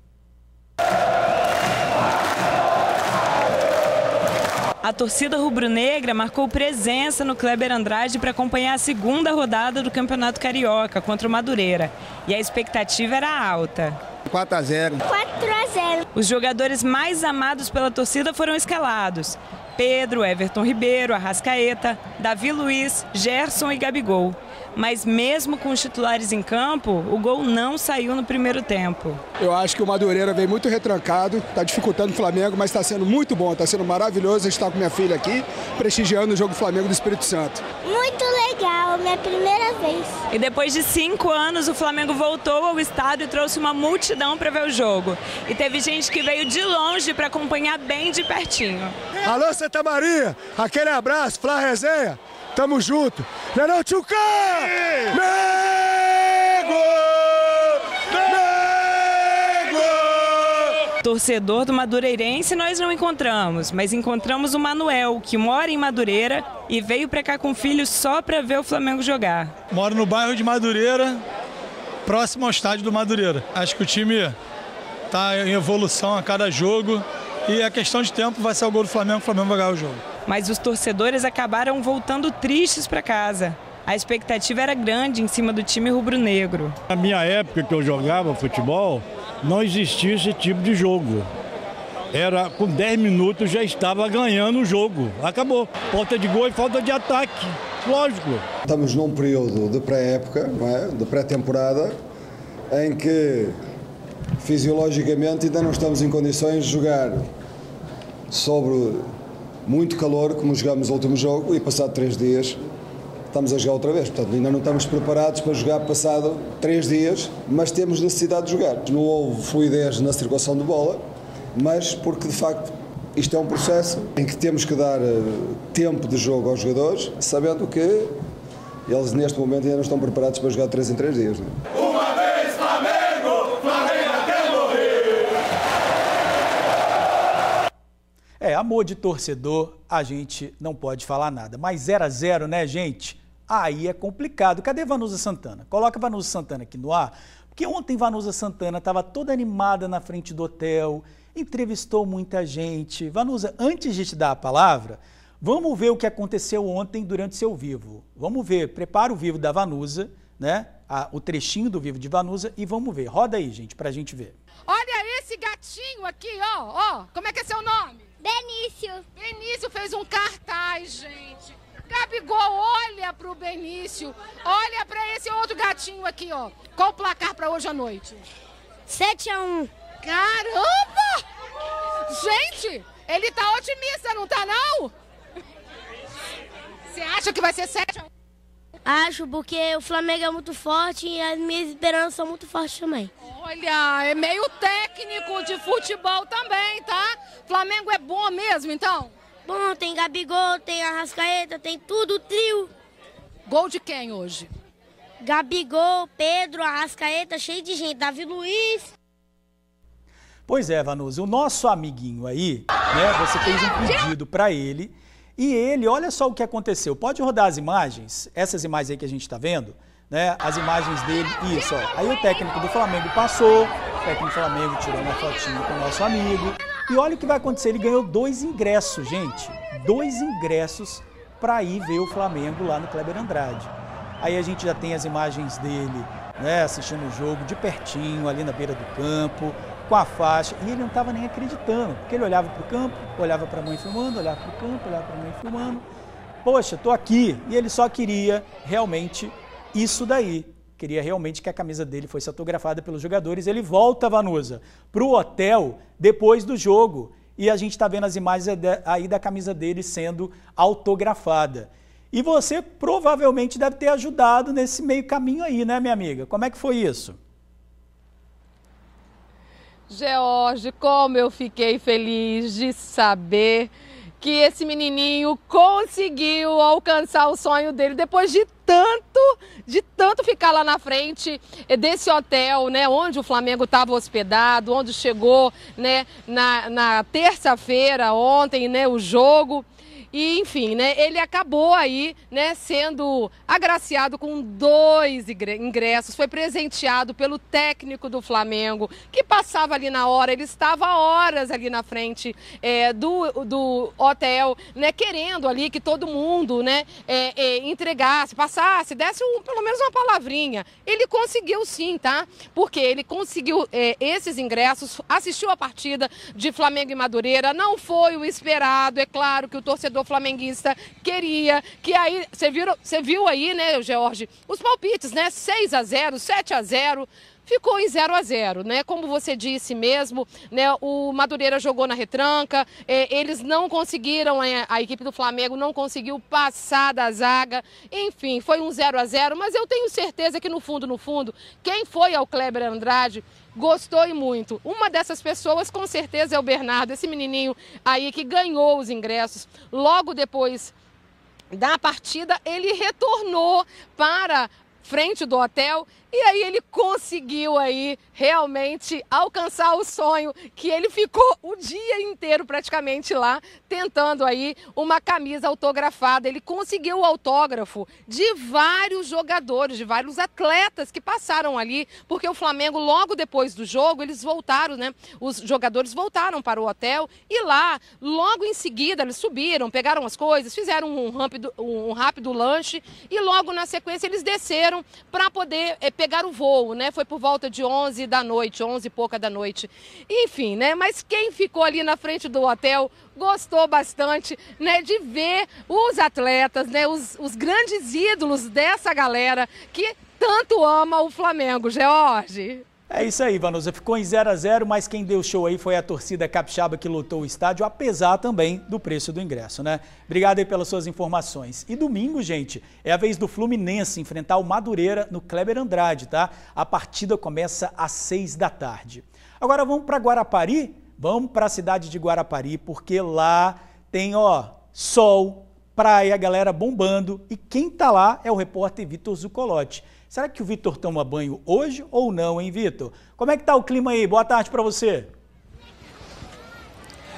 A torcida rubro-negra marcou presença no Kleber Andrade para acompanhar a segunda rodada do Campeonato Carioca contra o Madureira. E a expectativa era alta. 4 a 0. 4 a 0. Os jogadores mais amados pela torcida foram escalados. Pedro, Everton Ribeiro, Arrascaeta, Davi Luiz, Gerson e Gabigol mas mesmo com os titulares em campo, o gol não saiu no primeiro tempo. Eu acho que o Madureira veio muito retrancado, está dificultando o Flamengo, mas está sendo muito bom, está sendo maravilhoso estar com minha filha aqui, prestigiando o jogo do Flamengo do Espírito Santo. Muito legal, minha primeira vez. E depois de cinco anos, o Flamengo voltou ao estádio e trouxe uma multidão para ver o jogo. E teve gente que veio de longe para acompanhar bem de pertinho. Alô, Santa Maria! Aquele abraço, Flá Resenha! Tamo junto. Não é não, Tchuca! Torcedor do Madureirense nós não encontramos, mas encontramos o Manuel, que mora em Madureira e veio pra cá com o filho só pra ver o Flamengo jogar. Moro no bairro de Madureira, próximo ao estádio do Madureira. Acho que o time tá em evolução a cada jogo e a questão de tempo vai ser o gol do Flamengo, o Flamengo vai ganhar o jogo mas os torcedores acabaram voltando tristes para casa. A expectativa era grande em cima do time rubro-negro. Na minha época que eu jogava futebol, não existia esse tipo de jogo. Era com 10 minutos já estava ganhando o jogo. Acabou. Falta de gol e falta de ataque. Lógico. Estamos num período de pré-época, é? de pré-temporada, em que fisiologicamente ainda não estamos em condições de jogar sobre muito calor, como jogámos o último jogo, e passado três dias estamos a jogar outra vez. Portanto, ainda não estamos preparados para jogar passado três dias, mas temos necessidade de jogar. Não houve fluidez na circulação de bola, mas porque de facto isto é um processo em que temos que dar eh, tempo de jogo aos jogadores, sabendo que eles neste momento ainda não estão preparados para jogar três em três dias. Né? É, amor de torcedor, a gente não pode falar nada. Mas 0 a 0 né, gente? Aí é complicado. Cadê Vanusa Santana? Coloca Vanusa Santana aqui no ar, porque ontem Vanusa Santana estava toda animada na frente do hotel, entrevistou muita gente. Vanusa, antes de te dar a palavra, vamos ver o que aconteceu ontem durante seu vivo. Vamos ver, prepara o vivo da Vanusa, né? A, o trechinho do vivo de Vanusa e vamos ver. Roda aí, gente, para a gente ver. Olha esse gatinho aqui, ó, ó, como é que é seu nome? Benício. Benício fez um cartaz, gente. Gabigol, olha pro Benício. Olha para esse outro gatinho aqui, ó. Qual o placar para hoje à noite? 7 a 1. Caramba! Gente, ele tá otimista, não tá não? Você acha que vai ser 7 a 1? Acho, porque o Flamengo é muito forte e as minhas esperanças são muito fortes também. Olha, é meio técnico de futebol também, tá? Flamengo é bom mesmo, então? Bom, tem Gabigol, tem Arrascaeta, tem tudo, trio. Gol de quem hoje? Gabigol, Pedro, Arrascaeta, cheio de gente, Davi Luiz. Pois é, Vanusa, o nosso amiguinho aí, né, você fez um pedido para ele e ele, olha só o que aconteceu. Pode rodar as imagens, essas imagens aí que a gente está vendo, né? As imagens dele, isso, ó. Aí o técnico do Flamengo passou, o técnico do Flamengo tirou uma fotinha com o nosso amigo. E olha o que vai acontecer, ele ganhou dois ingressos, gente. Dois ingressos para ir ver o Flamengo lá no Kleber Andrade. Aí a gente já tem as imagens dele né, assistindo o jogo de pertinho, ali na beira do campo, com a faixa, e ele não estava nem acreditando, porque ele olhava para o campo, olhava para a mãe filmando, olhava para o campo, olhava para a mãe filmando. Poxa, estou aqui. E ele só queria realmente isso daí. Queria realmente que a camisa dele fosse autografada pelos jogadores. Ele volta, Vanusa, para o hotel depois do jogo. E a gente está vendo as imagens aí da camisa dele sendo autografada. E você provavelmente deve ter ajudado nesse meio caminho aí, né, minha amiga? Como é que foi isso? George, como eu fiquei feliz de saber que esse menininho conseguiu alcançar o sonho dele depois de tanto, de tanto ficar lá na frente desse hotel, né, onde o Flamengo estava hospedado, onde chegou, né, na, na terça-feira ontem, né, o jogo. E, enfim, né, ele acabou aí, né, sendo agraciado com dois ingressos, foi presenteado pelo técnico do Flamengo, que passava ali na hora, ele estava horas ali na frente é, do, do hotel, né, querendo ali que todo mundo, né, é, é, entregasse, passasse, desse um, pelo menos uma palavrinha. Ele conseguiu sim, tá? Porque ele conseguiu é, esses ingressos, assistiu a partida de Flamengo e Madureira, não foi o esperado, é claro que o torcedor torcedor flamenguista queria. Que aí, você viu, você viu aí, né, George, os palpites, né? 6 a 0 7 a 0 ficou em 0 a 0 né? Como você disse mesmo, né? O Madureira jogou na retranca, eh, eles não conseguiram, eh, a equipe do Flamengo não conseguiu passar da zaga. Enfim, foi um 0 a 0 mas eu tenho certeza que no fundo, no fundo, quem foi ao Kleber Andrade gostou e muito. Uma dessas pessoas, com certeza, é o Bernardo, esse menininho aí que ganhou os ingressos logo depois da partida, ele retornou para frente do hotel e aí ele conseguiu aí realmente alcançar o sonho que ele ficou o dia inteiro praticamente lá tentando aí uma camisa autografada. Ele conseguiu o autógrafo de vários jogadores, de vários atletas que passaram ali, porque o Flamengo logo depois do jogo, eles voltaram, né? Os jogadores voltaram para o hotel e lá, logo em seguida, eles subiram, pegaram as coisas, fizeram um rápido, um rápido lanche e logo na sequência eles desceram para poder eh, pegar o voo, né? Foi por volta de 11 da noite, 11 e pouca da noite. Enfim, né? Mas quem ficou ali na frente do hotel gostou bastante, né, de ver os atletas, né, os, os grandes ídolos dessa galera que tanto ama o Flamengo, George. É isso aí, Vanusa. Ficou em 0 a 0 mas quem deu show aí foi a torcida capixaba que lotou o estádio, apesar também do preço do ingresso, né? Obrigado aí pelas suas informações. E domingo, gente, é a vez do Fluminense enfrentar o Madureira no Kleber Andrade, tá? A partida começa às 6 da tarde. Agora vamos para Guarapari? Vamos para a cidade de Guarapari, porque lá tem, ó, sol, praia, galera bombando. E quem tá lá é o repórter Vitor Zucolotti. Será que o Vitor toma banho hoje ou não, hein, Vitor? Como é que tá o clima aí? Boa tarde para você.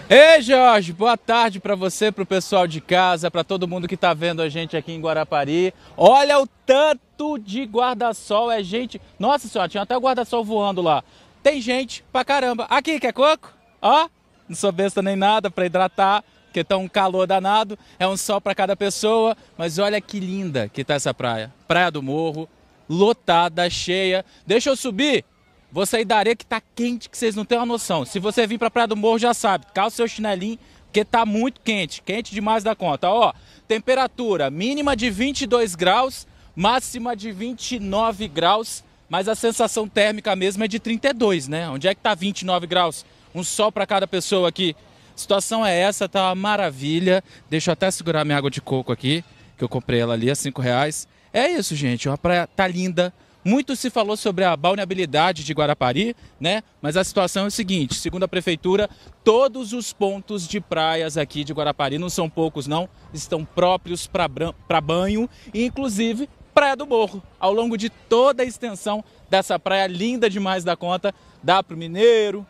Ei, Jorge, boa tarde para você, para o pessoal de casa, para todo mundo que está vendo a gente aqui em Guarapari. Olha o tanto de guarda-sol, é gente. Nossa senhora, tinha até o guarda-sol voando lá. Tem gente pra caramba. Aqui, quer coco? Ó, não sou besta nem nada para hidratar, porque tá um calor danado. É um sol para cada pessoa. Mas olha que linda que tá essa praia. Praia do Morro, lotada, cheia. Deixa eu subir. você aí da areia que tá quente, que vocês não têm uma noção. Se você vir pra Praia do Morro, já sabe. Calça seu chinelinho, porque tá muito quente. Quente demais da conta. Ó, temperatura mínima de 22 graus, máxima de 29 graus. Mas a sensação térmica mesmo é de 32, né? Onde é que tá 29 graus? Um sol para cada pessoa aqui. A situação é essa, tá uma maravilha. Deixa eu até segurar minha água de coco aqui, que eu comprei ela ali a é 5 reais. É isso, gente. A praia tá linda. Muito se falou sobre a balneabilidade de Guarapari, né? Mas a situação é o seguinte: segundo a prefeitura, todos os pontos de praias aqui de Guarapari, não são poucos não, estão próprios para banho, inclusive Praia do Morro, ao longo de toda a extensão dessa praia linda demais da conta, dá para o mineiro,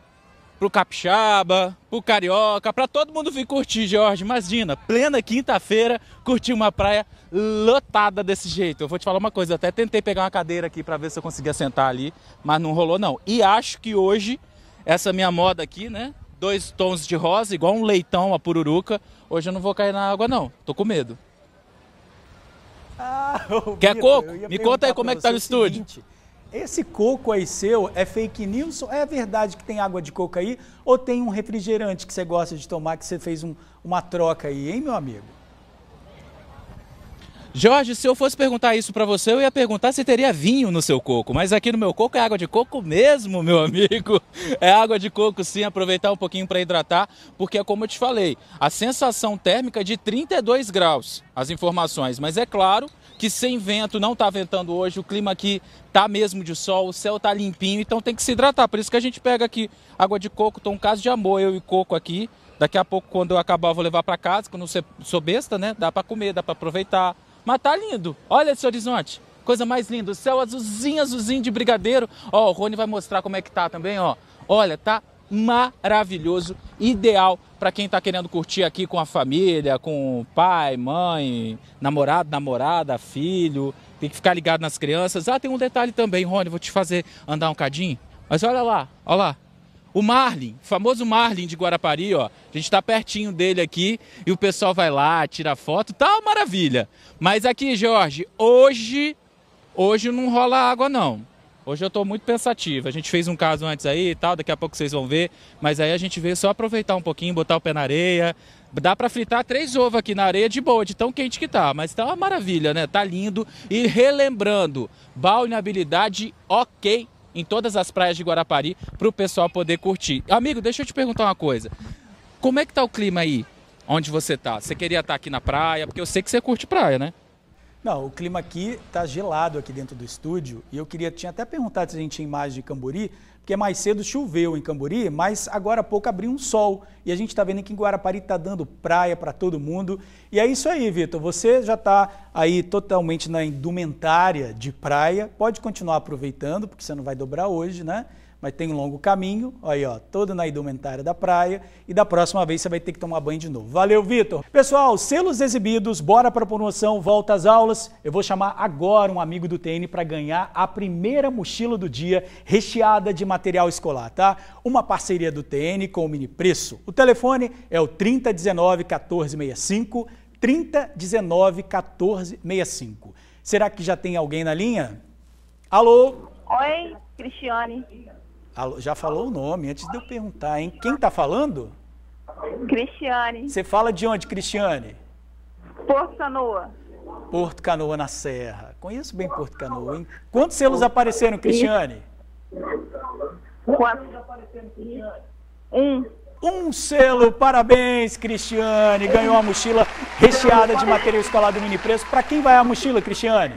pro capixaba, pro carioca, para todo mundo vir curtir, Jorge. Imagina, plena quinta-feira, curtir uma praia lotada desse jeito. Eu vou te falar uma coisa, eu até tentei pegar uma cadeira aqui para ver se eu conseguia sentar ali, mas não rolou não. E acho que hoje essa minha moda aqui, né? Dois tons de rosa, igual um leitão, a pururuca. Hoje eu não vou cair na água não. Tô com medo. Ah, Quer coco? Me conta aí como é que tá no estúdio. Seguinte. Esse coco aí seu é fake news? É verdade que tem água de coco aí? Ou tem um refrigerante que você gosta de tomar que você fez um, uma troca aí, hein, meu amigo? Jorge, se eu fosse perguntar isso para você, eu ia perguntar se teria vinho no seu coco, mas aqui no meu coco é água de coco mesmo, meu amigo. É água de coco sim, aproveitar um pouquinho para hidratar, porque é como eu te falei, a sensação térmica é de 32 graus, as informações, mas é claro que sem vento, não está ventando hoje, o clima aqui tá mesmo de sol, o céu tá limpinho, então tem que se hidratar. Por isso que a gente pega aqui água de coco, tô um caso de amor, eu e coco aqui. Daqui a pouco, quando eu acabar, eu vou levar para casa, quando eu sou besta, né? Dá para comer, dá para aproveitar. Mas tá lindo. Olha esse horizonte. Coisa mais linda. O céu azulzinho, azulzinho de brigadeiro. Ó, o Rony vai mostrar como é que tá também, ó. Olha, tá maravilhoso, ideal para quem está querendo curtir aqui com a família, com pai, mãe, namorado, namorada, filho, tem que ficar ligado nas crianças. Ah, tem um detalhe também, Rony, vou te fazer andar um cadinho. Mas olha lá, olha lá. O Marlin, famoso Marlin de Guarapari, ó. A gente está pertinho dele aqui e o pessoal vai lá, tira foto, tá uma maravilha. Mas aqui, Jorge, hoje, hoje não rola água não. Hoje eu estou muito pensativo. A gente fez um caso antes aí e tal, daqui a pouco vocês vão ver. Mas aí a gente veio só aproveitar um pouquinho, botar o pé na areia. Dá para fritar três ovos aqui na areia de boa, de tão quente que tá. Mas tá uma maravilha, né? Tá lindo. E relembrando, balneabilidade ok em todas as praias de Guarapari para o pessoal poder curtir. Amigo, deixa eu te perguntar uma coisa. Como é que tá o clima aí? Onde você tá? Você queria estar tá aqui na praia? Porque eu sei que você curte praia, né? Não, o clima aqui está gelado aqui dentro do estúdio e eu queria, tinha até perguntado se a gente tinha imagem de Cambori, porque mais cedo choveu em Cambori, mas agora há pouco abriu um sol e a gente está vendo que em Guarapari está dando praia para todo mundo. E é isso aí, Vitor, você já está aí totalmente na indumentária de praia, pode continuar aproveitando, porque você não vai dobrar hoje, né? mas tem um longo caminho, aí ó, todo na idumentária da praia, e da próxima vez você vai ter que tomar banho de novo. Valeu, Vitor! Pessoal, selos exibidos, bora para a promoção, volta às aulas. Eu vou chamar agora um amigo do TN para ganhar a primeira mochila do dia recheada de material escolar, tá? Uma parceria do TN com o Mini Preço. O telefone é o 3019 1465, 3019 1465. Será que já tem alguém na linha? Alô? Oi, Cristiane. Alô, já falou o nome antes de eu perguntar, hein? Quem está falando? Cristiane. Você fala de onde, Cristiane? Porto Canoa. Porto Canoa na Serra. Conheço bem Porto Canoa, hein? Quantos selos apareceram, Cristiane? Quatro. Um. Um selo, parabéns, Cristiane. Ganhou a mochila recheada de material escolar do Mini Preço. Para quem vai a mochila, Cristiane?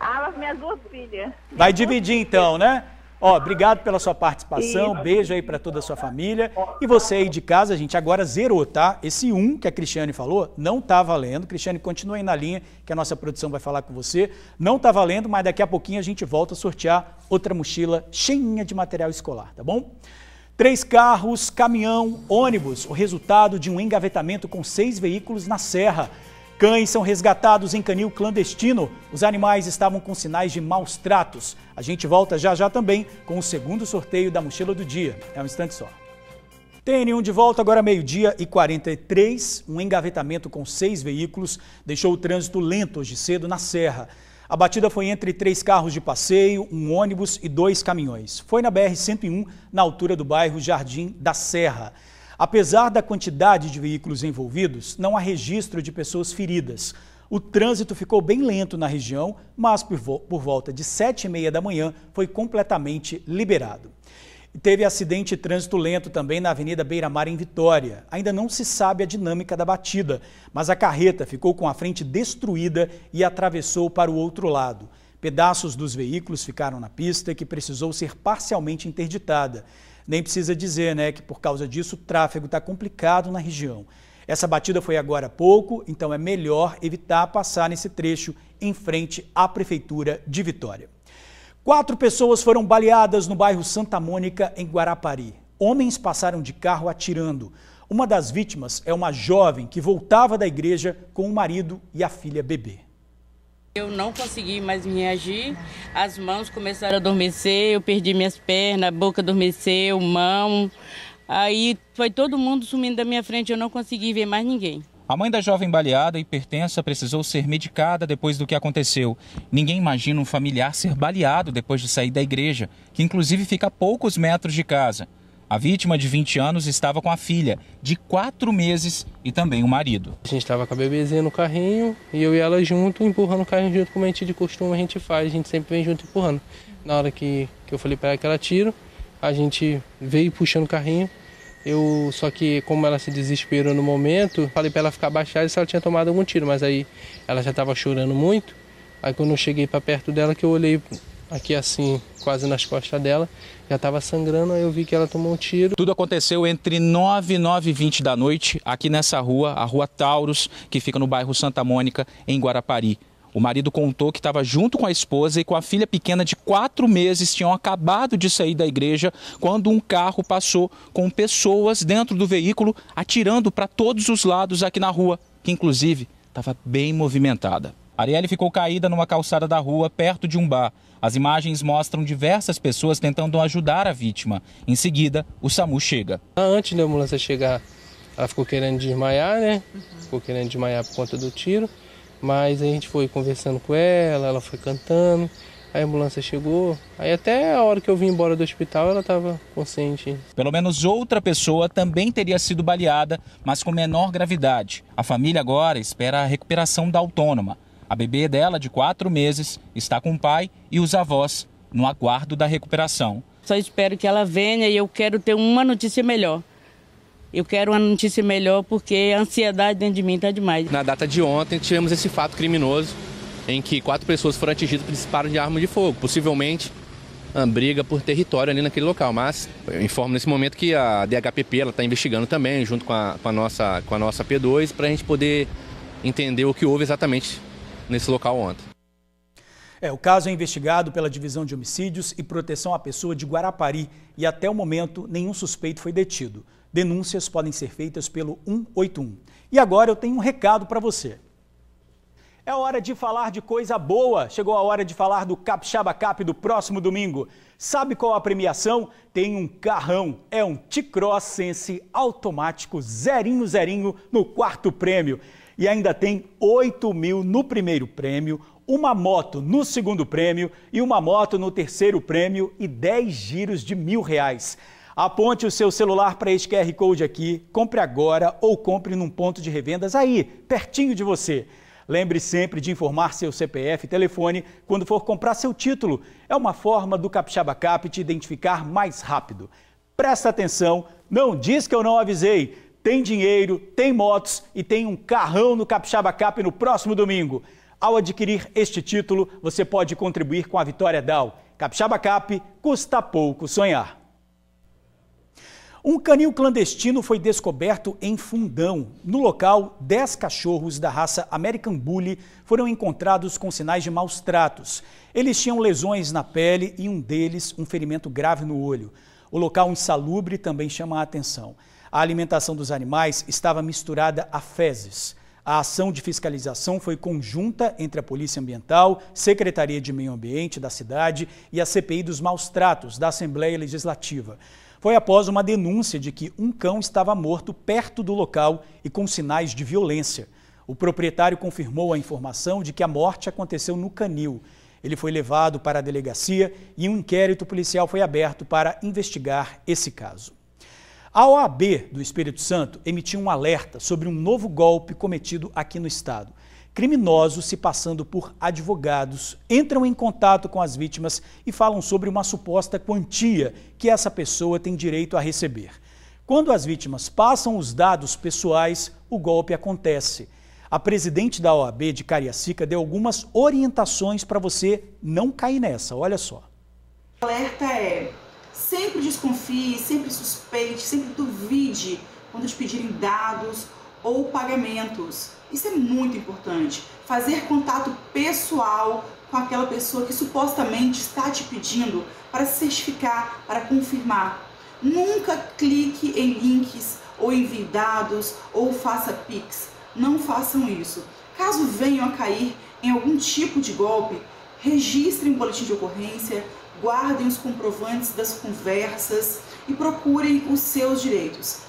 Ah, minhas duas filhas. Vai dividir então, né? Ó, obrigado pela sua participação, beijo aí para toda a sua família. E você aí de casa, a gente agora zerou, tá? Esse um que a Cristiane falou não tá valendo. Cristiane, continue aí na linha que a nossa produção vai falar com você. Não tá valendo, mas daqui a pouquinho a gente volta a sortear outra mochila cheinha de material escolar, tá bom? Três carros, caminhão, ônibus, o resultado de um engavetamento com seis veículos na Serra. Cães são resgatados em canil clandestino. Os animais estavam com sinais de maus tratos. A gente volta já já também com o segundo sorteio da mochila do dia. É um instante só. TN1 de volta, agora meio-dia e 43. Um engavetamento com seis veículos deixou o trânsito lento hoje cedo na Serra. A batida foi entre três carros de passeio, um ônibus e dois caminhões. Foi na BR-101, na altura do bairro Jardim da Serra. Apesar da quantidade de veículos envolvidos, não há registro de pessoas feridas. O trânsito ficou bem lento na região, mas por, vo por volta de 7 e meia da manhã foi completamente liberado. Teve acidente e trânsito lento também na Avenida Beira Mar, em Vitória. Ainda não se sabe a dinâmica da batida, mas a carreta ficou com a frente destruída e atravessou para o outro lado. Pedaços dos veículos ficaram na pista, que precisou ser parcialmente interditada. Nem precisa dizer né, que por causa disso o tráfego está complicado na região. Essa batida foi agora há pouco, então é melhor evitar passar nesse trecho em frente à Prefeitura de Vitória. Quatro pessoas foram baleadas no bairro Santa Mônica, em Guarapari. Homens passaram de carro atirando. Uma das vítimas é uma jovem que voltava da igreja com o marido e a filha bebê. Eu não consegui mais me reagir, as mãos começaram a adormecer, eu perdi minhas pernas, a boca adormeceu, mão. Aí foi todo mundo sumindo da minha frente, eu não consegui ver mais ninguém. A mãe da jovem baleada, e hipertensa, precisou ser medicada depois do que aconteceu. Ninguém imagina um familiar ser baleado depois de sair da igreja, que inclusive fica a poucos metros de casa. A vítima de 20 anos estava com a filha, de 4 meses, e também o marido. A gente estava com a bebezinha no carrinho e eu e ela junto, empurrando o carrinho junto, como a gente de costume a gente faz, a gente sempre vem junto empurrando. Na hora que, que eu falei para ela que ela tiro, a gente veio puxando o carrinho. Eu, só que como ela se desesperou no momento, falei para ela ficar baixada se ela tinha tomado algum tiro, mas aí ela já estava chorando muito. Aí quando eu cheguei para perto dela que eu olhei aqui assim, quase nas costas dela, já estava sangrando, aí eu vi que ela tomou um tiro. Tudo aconteceu entre 9 e 9 e 20 da noite, aqui nessa rua, a rua Taurus, que fica no bairro Santa Mônica, em Guarapari. O marido contou que estava junto com a esposa e com a filha pequena de quatro meses, tinham acabado de sair da igreja quando um carro passou com pessoas dentro do veículo atirando para todos os lados aqui na rua, que inclusive estava bem movimentada. Arielle ficou caída numa calçada da rua, perto de um bar. As imagens mostram diversas pessoas tentando ajudar a vítima. Em seguida, o SAMU chega. Antes da ambulância chegar, ela ficou querendo desmaiar, né? Ficou querendo desmaiar por conta do tiro. Mas a gente foi conversando com ela, ela foi cantando. A ambulância chegou. Aí até a hora que eu vim embora do hospital, ela estava consciente. Pelo menos outra pessoa também teria sido baleada, mas com menor gravidade. A família agora espera a recuperação da autônoma. A bebê dela, de quatro meses, está com o pai e os avós no aguardo da recuperação. Só espero que ela venha e eu quero ter uma notícia melhor. Eu quero uma notícia melhor porque a ansiedade dentro de mim está demais. Na data de ontem, tivemos esse fato criminoso em que quatro pessoas foram atingidas por disparo de arma de fogo, possivelmente briga por território ali naquele local. Mas eu informo nesse momento que a DHPP está investigando também, junto com a, com a, nossa, com a nossa P2, para a gente poder entender o que houve exatamente nesse local ontem. É, o caso é investigado pela Divisão de Homicídios e Proteção à Pessoa de Guarapari e até o momento nenhum suspeito foi detido. Denúncias podem ser feitas pelo 181. E agora eu tenho um recado para você. É hora de falar de coisa boa. Chegou a hora de falar do Capixaba Cap do próximo domingo. Sabe qual a premiação? Tem um carrão. É um T-Cross Sense automático zerinho zerinho no quarto prêmio e ainda tem 8 mil no primeiro prêmio, uma moto no segundo prêmio e uma moto no terceiro prêmio e 10 giros de mil reais. Aponte o seu celular para este QR Code aqui, compre agora ou compre num ponto de revendas aí, pertinho de você. Lembre sempre de informar seu CPF e telefone quando for comprar seu título. É uma forma do Capixaba Cap te identificar mais rápido. Presta atenção, não diz que eu não avisei tem dinheiro, tem motos e tem um carrão no Capixaba Cap no próximo domingo. Ao adquirir este título, você pode contribuir com a vitória DAO. Capixaba Cap custa pouco sonhar. Um canil clandestino foi descoberto em Fundão. No local, 10 cachorros da raça American Bully foram encontrados com sinais de maus tratos. Eles tinham lesões na pele e um deles um ferimento grave no olho. O local insalubre também chama a atenção. A alimentação dos animais estava misturada a fezes. A ação de fiscalização foi conjunta entre a Polícia Ambiental, Secretaria de Meio Ambiente da cidade e a CPI dos Maus Tratos da Assembleia Legislativa. Foi após uma denúncia de que um cão estava morto perto do local e com sinais de violência. O proprietário confirmou a informação de que a morte aconteceu no canil. Ele foi levado para a delegacia e um inquérito policial foi aberto para investigar esse caso. A OAB do Espírito Santo emitiu um alerta sobre um novo golpe cometido aqui no estado. Criminosos se passando por advogados entram em contato com as vítimas e falam sobre uma suposta quantia que essa pessoa tem direito a receber. Quando as vítimas passam os dados pessoais, o golpe acontece. A presidente da OAB de Cariacica deu algumas orientações para você não cair nessa. Olha só. O alerta é Sempre desconfie, sempre suspeite, sempre duvide quando te pedirem dados ou pagamentos. Isso é muito importante. Fazer contato pessoal com aquela pessoa que supostamente está te pedindo para se certificar, para confirmar. Nunca clique em links ou envie dados ou faça pix Não façam isso. Caso venham a cair em algum tipo de golpe, registrem um boletim de ocorrência, guardem os comprovantes das conversas e procurem os seus direitos.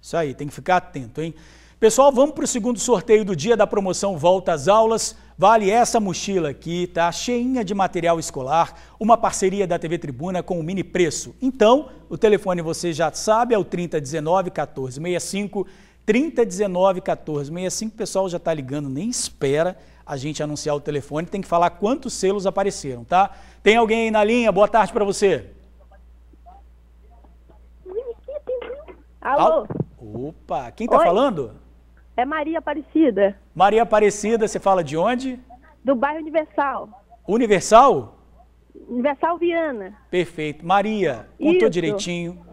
Isso aí, tem que ficar atento, hein? Pessoal, vamos para o segundo sorteio do dia da promoção Volta às Aulas. Vale essa mochila aqui, tá? Cheinha de material escolar, uma parceria da TV Tribuna com o Mini Preço. Então, o telefone você já sabe, é o 3019 1465 3019 1465. O pessoal já está ligando, nem espera a gente anunciar o telefone, tem que falar quantos selos apareceram, tá? Tem alguém aí na linha? Boa tarde para você. Alô? Opa, quem está falando? É Maria Aparecida. Maria Aparecida, você fala de onde? Do bairro Universal. Universal? Universal Viana. Perfeito. Maria, contou Isso. direitinho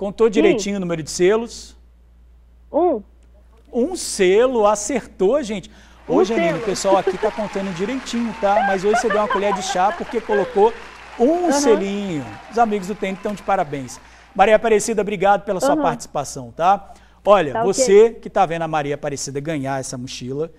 Contou direitinho Sim. o número de selos? Um. Um selo, acertou, gente. Hoje, um Janine, o pessoal aqui tá contando direitinho, tá? Mas hoje você deu uma colher de chá porque colocou um uhum. selinho. Os amigos do tênis estão de parabéns. Maria Aparecida, obrigado pela uhum. sua participação, tá? Olha, tá, você okay. que está vendo a Maria Aparecida ganhar essa mochila,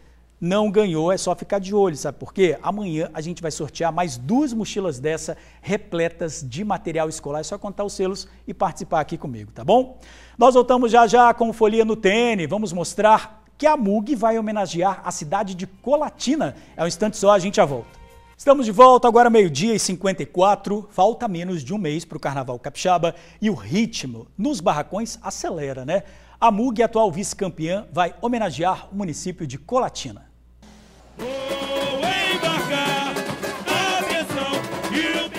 não ganhou, é só ficar de olho, sabe por quê? Amanhã a gente vai sortear mais duas mochilas dessa repletas de material escolar. É só contar os selos e participar aqui comigo, tá bom? Nós voltamos já já com Folia no TN, Vamos mostrar que a MUG vai homenagear a cidade de Colatina. É um instante só, a gente já volta. Estamos de volta agora meio-dia e 54, falta menos de um mês para o Carnaval Capixaba e o ritmo nos barracões acelera, né? A MUG, atual vice-campeã, vai homenagear o município de Colatina.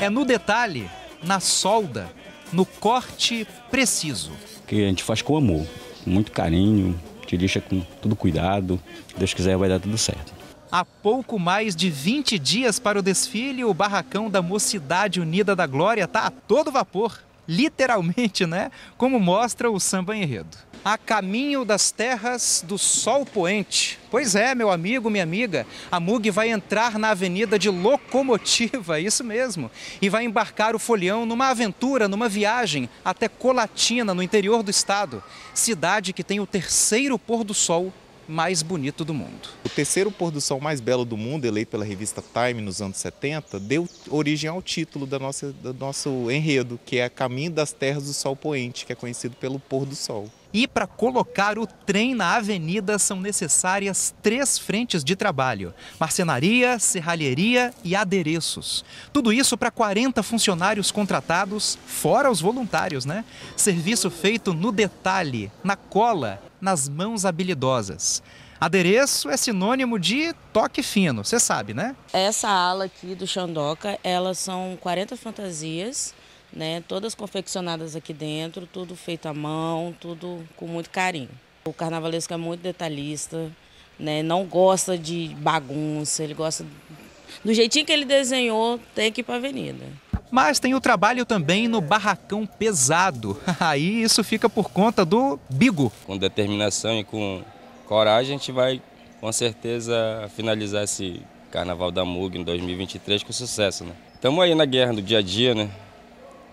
É no detalhe, na solda, no corte preciso. Que a gente faz com amor, muito carinho, te deixa com todo cuidado. Se Deus quiser, vai dar tudo certo. Há pouco mais de 20 dias para o desfile, o barracão da Mocidade Unida da Glória está a todo vapor literalmente, né? Como mostra o samba enredo. A caminho das terras do Sol Poente. Pois é, meu amigo, minha amiga, a MUG vai entrar na avenida de locomotiva, isso mesmo, e vai embarcar o folião numa aventura, numa viagem até Colatina, no interior do estado, cidade que tem o terceiro pôr do sol mais bonito do mundo. O terceiro pôr do sol mais belo do mundo, eleito pela revista Time nos anos 70, deu origem ao título da nossa, do nosso enredo, que é Caminho das Terras do Sol Poente, que é conhecido pelo pôr do sol. E para colocar o trem na avenida são necessárias três frentes de trabalho: marcenaria, serralheria e adereços. Tudo isso para 40 funcionários contratados, fora os voluntários, né? Serviço feito no detalhe, na cola, nas mãos habilidosas. Adereço é sinônimo de toque fino, você sabe, né? Essa ala aqui do Xandoca, elas são 40 fantasias né? Todas confeccionadas aqui dentro, tudo feito à mão, tudo com muito carinho. O carnavalesco é muito detalhista, né? Não gosta de bagunça, ele gosta do jeitinho que ele desenhou, tem que ir para a avenida. Mas tem o trabalho também no barracão pesado. Aí isso fica por conta do Bigo. Com determinação e com coragem, a gente vai com certeza finalizar esse Carnaval da Mug em 2023 com sucesso, né? Estamos aí na guerra do dia a dia, né?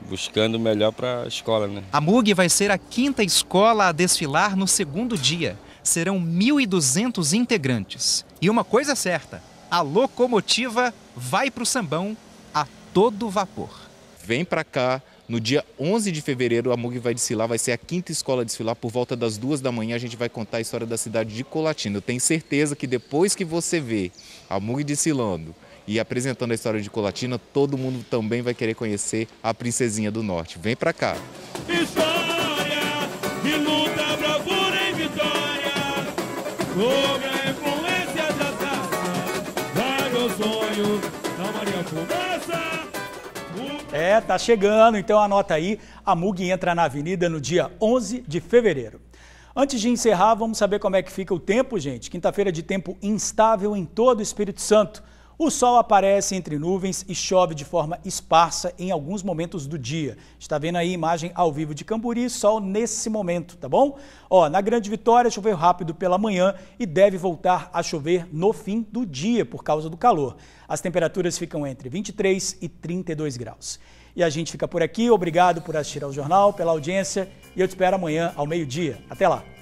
buscando o melhor para a escola. Né? A MUG vai ser a quinta escola a desfilar no segundo dia. Serão 1.200 integrantes. E uma coisa é certa, a locomotiva vai para o sambão a todo vapor. Vem para cá, no dia 11 de fevereiro, a MUG vai desfilar, vai ser a quinta escola a desfilar. Por volta das duas da manhã, a gente vai contar a história da cidade de Colatina. Eu tenho certeza que depois que você vê a MUG desfilando, e apresentando a história de Colatina, todo mundo também vai querer conhecer a Princesinha do Norte. Vem para cá! História luta, bravura e vitória, sobre é a influência da taça, vai meu sonho, da Maria Fumaça. É, tá chegando, então anota aí, a MUG entra na Avenida no dia 11 de fevereiro. Antes de encerrar, vamos saber como é que fica o tempo, gente. Quinta-feira de tempo instável em todo o Espírito Santo. O sol aparece entre nuvens e chove de forma esparsa em alguns momentos do dia. Está vendo aí a imagem ao vivo de Camburi, sol nesse momento, tá bom? Ó, na Grande Vitória choveu rápido pela manhã e deve voltar a chover no fim do dia por causa do calor. As temperaturas ficam entre 23 e 32 graus. E a gente fica por aqui. Obrigado por assistir ao jornal, pela audiência e eu te espero amanhã ao meio-dia. Até lá.